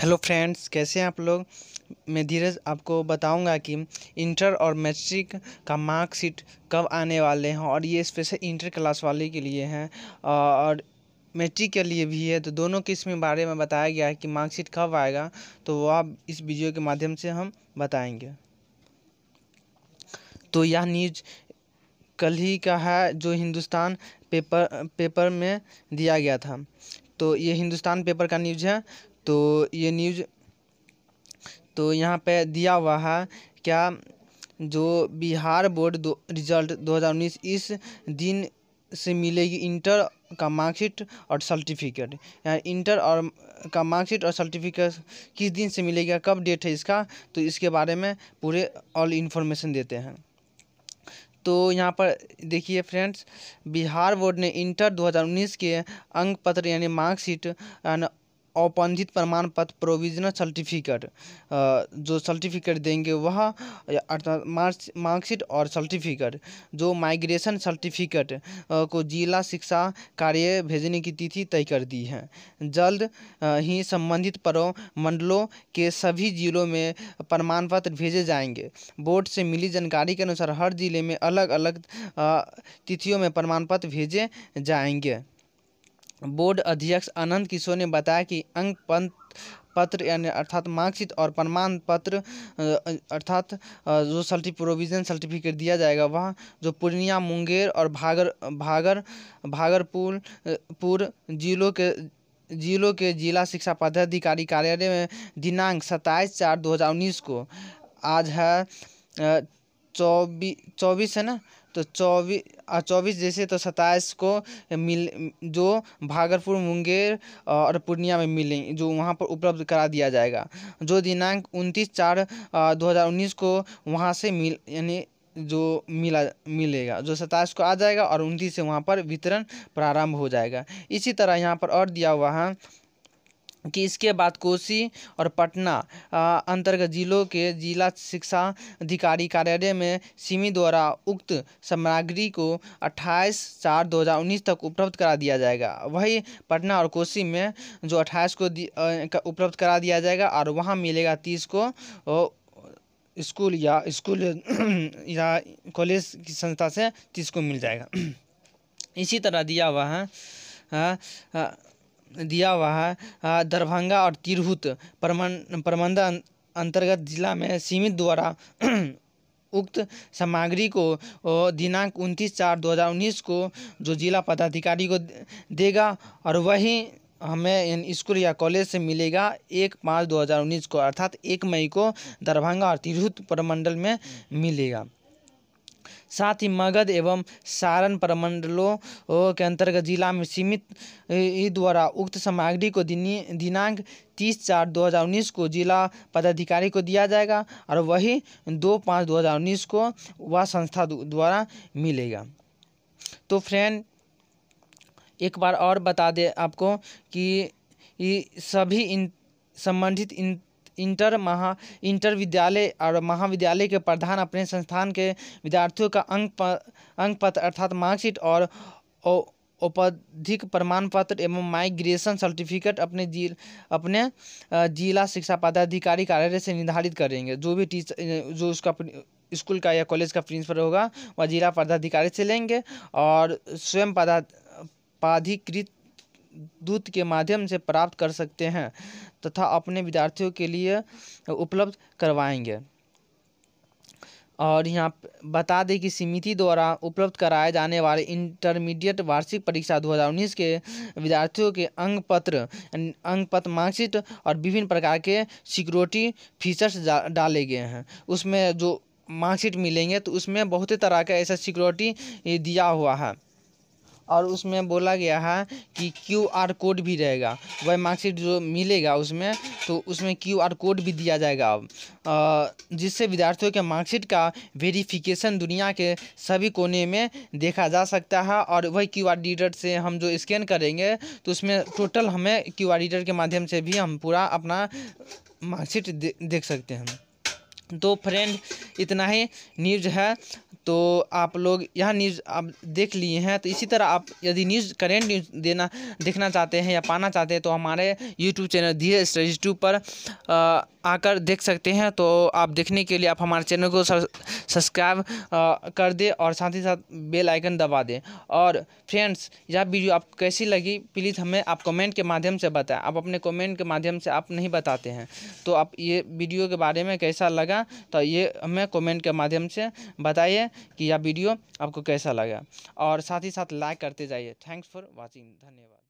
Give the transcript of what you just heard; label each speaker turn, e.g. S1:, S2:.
S1: hello friends कैसे हैं आप लोग मैं धीरज आपको बताऊंगा कि इंटर और मैट्रिक का मार्कशीट कब आने वाले हैं और ये स्पेशल इंटर क्लास वाले के लिए हैं और मैट्रिक के लिए भी है तो दोनों के इसमें बारे में बताया गया है कि मार्कशीट कब आएगा तो वो आप इस वीडियो के माध्यम से हम बताएंगे तो यह न्यूज कल ही का है जो हिंदुस्तान पेपर पेपर में दिया गया था तो ये हिंदुस्तान पेपर का न्यूज है तो ये न्यूज तो यहाँ पे दिया हुआ है क्या जो बिहार बोर्ड दो रिजल्ट 2019 इस दिन से मिलेगी इंटर का मार्कशीट और सर्टिफिकेट यहाँ इंटर और का मार्कशीट और सर्टिफिकेट किस दिन से मिलेगा कब डेट है इसका तो इसके बारे में पूरे ऑल इन्फॉर्मेशन देते हैं तो यहाँ पर देखिए फ्रेंड्स बिहार बोर्ड ने इंटर 2019 के अंक पत्र यानी मार्कशीट औपंजित प्रमाण पत्र प्रोविजनल सर्टिफिकेट जो सर्टिफिकेट देंगे वह अर्थात मार्क्स मार्कशीट और सर्टिफिकेट जो माइग्रेशन सर्टिफिकेट को जिला शिक्षा कार्य भेजने की तिथि तय कर दी है जल्द ही संबंधित परो मंडलों के सभी जिलों में प्रमाण पत्र भेजे जाएंगे बोर्ड से मिली जानकारी के अनुसार हर जिले में अलग अलग तिथियों में प्रमाण पत्र भेजे जाएंगे बोर्ड अध्यक्ष आनंद किशोर ने बताया कि अंक पत्र यानी अर्थात मार्कशीट और प्रमाण पत्र अर्थात जो सर्टिफिक प्रोविजन सर्टिफिकेट दिया जाएगा वह जो पूर्णिया मुंगेर और भागर भागर भागरपुर पुर जिलों के जिलों के जिला शिक्षा पदाधिकारी कार्यालय में दिनांक सत्ताईस चार दो हज़ार उन्नीस को आज है चौबीस चौबीस है ना तो चौबीस चौबीस जैसे तो सत्ताईस को मिल जो भागलपुर मुंगेर और पूर्णिया में मिले जो वहाँ पर उपलब्ध करा दिया जाएगा जो दिनांक उनतीस चार दो हज़ार उन्नीस को वहाँ से मिल यानी जो मिला मिलेगा जो सताइस को आ जाएगा और उनतीस से वहाँ पर वितरण प्रारंभ हो जाएगा इसी तरह यहाँ पर और दिया हुआ है कि इसके बाद कोसी और पटना अंतर्गत जिलों के जिला शिक्षा अधिकारी कार्यालय में सिमी द्वारा उक्त सामग्री को 28 चार 2019 तक उपलब्ध करा दिया जाएगा वही पटना और कोसी में जो 28 को उपलब्ध करा दिया जाएगा और वहाँ मिलेगा तीस को स्कूल या स्कूल या कॉलेज की संस्था से तीस को मिल जाएगा इसी तरह दिया हुआ है दिया हुआ है दरभंगा और तिरहुत प्रमंडल अं-, अंतर्गत जिला में सीमित द्वारा उक्त सामग्री को दिनांक उनतीस चार दो हज़ार उन्नीस को जो जिला पदाधिकारी को देगा और वही हमें स्कूल या कॉलेज से मिलेगा एक पाँच दो हज़ार उन्नीस को अर्थात एक मई को दरभंगा और तिरहुत प्रमंडल में मिलेगा साथ ही मगध एवं सारण प्रमंडलों के अंतर्गत जिला में सीमित द्वारा उक्त सामग्री को दिनांक तीस चार दो हज़ार उन्नीस को जिला पदाधिकारी को दिया जाएगा और वही दो पाँच दो हज़ार उन्नीस को वह संस्था द्वारा मिलेगा तो फ्रेंड एक बार और बता दें आपको कि सभी इन संबंधित इन इंटर महा इंटर विद्यालय और महाविद्यालय के प्रधान अपने संस्थान के विद्यार्थियों का अंक प, अंक पत्र अर्थात मार्कशीट और औपधिक प्रमाण पत्र एवं माइग्रेशन सर्टिफिकेट अपने जी अपने जिला शिक्षा पदाधिकारी कार्यालय से निर्धारित करेंगे जो भी टीचर जो उसका स्कूल का या कॉलेज का प्रिंसिपल होगा वह जिला पदाधिकारी से लेंगे और स्वयं पदा पाधिकृत दूत के माध्यम से प्राप्त कर सकते हैं तथा अपने विद्यार्थियों के लिए उपलब्ध करवाएंगे और यहाँ बता दें कि समिति द्वारा उपलब्ध कराए जाने वाले इंटरमीडिएट वार्षिक परीक्षा 2019 के विद्यार्थियों के अंग पत्र अंग पत्र मार्कशीट और विभिन्न प्रकार के सिक्योरिटी फीचर्स डाले गए हैं उसमें जो मार्कशीट मिलेंगे तो उसमें बहुत ही तरह का ऐसा सिक्योरिटी दिया हुआ है और उसमें बोला गया है कि क्यू आर कोड भी रहेगा वह मार्कशीट जो मिलेगा उसमें तो उसमें क्यू आर कोड भी दिया जाएगा अब जिससे विद्यार्थियों के मार्कशीट का वेरिफिकेशन दुनिया के सभी कोने में देखा जा सकता है और वही क्यू आर रीडर से हम जो स्कैन करेंगे तो उसमें टोटल हमें क्यू आर रीडर के माध्यम से भी हम पूरा अपना मार्कशीट दे, देख सकते हैं तो फ्रेंड इतना ही न्यूज है तो आप लोग यह न्यूज़ आप देख लिए हैं तो इसी तरह आप यदि न्यूज़ करेंट न्यूज़ देना देखना चाहते हैं या पाना चाहते हैं तो हमारे YouTube channel Dhire studies two पर आकर देख सकते हैं तो आप देखने के लिए आप हमारे चैनल को सब्सक्राइब कर दें और साथ ही साथ बेल आइकन दबा दें और फ्रेंड्स यह वीडियो आपको कैसी लगी प्लीज़ हमें आप कमेंट के माध्यम से बताएं आप अपने कमेंट के माध्यम से आप नहीं बताते हैं तो आप ये वीडियो के बारे में कैसा लगा तो ये हमें कमेंट के माध्यम से बताइए कि यह वीडियो आपको कैसा लगा और साथ ही साथ लाइक करते जाइए थैंक्स फॉर वॉचिंग धन्यवाद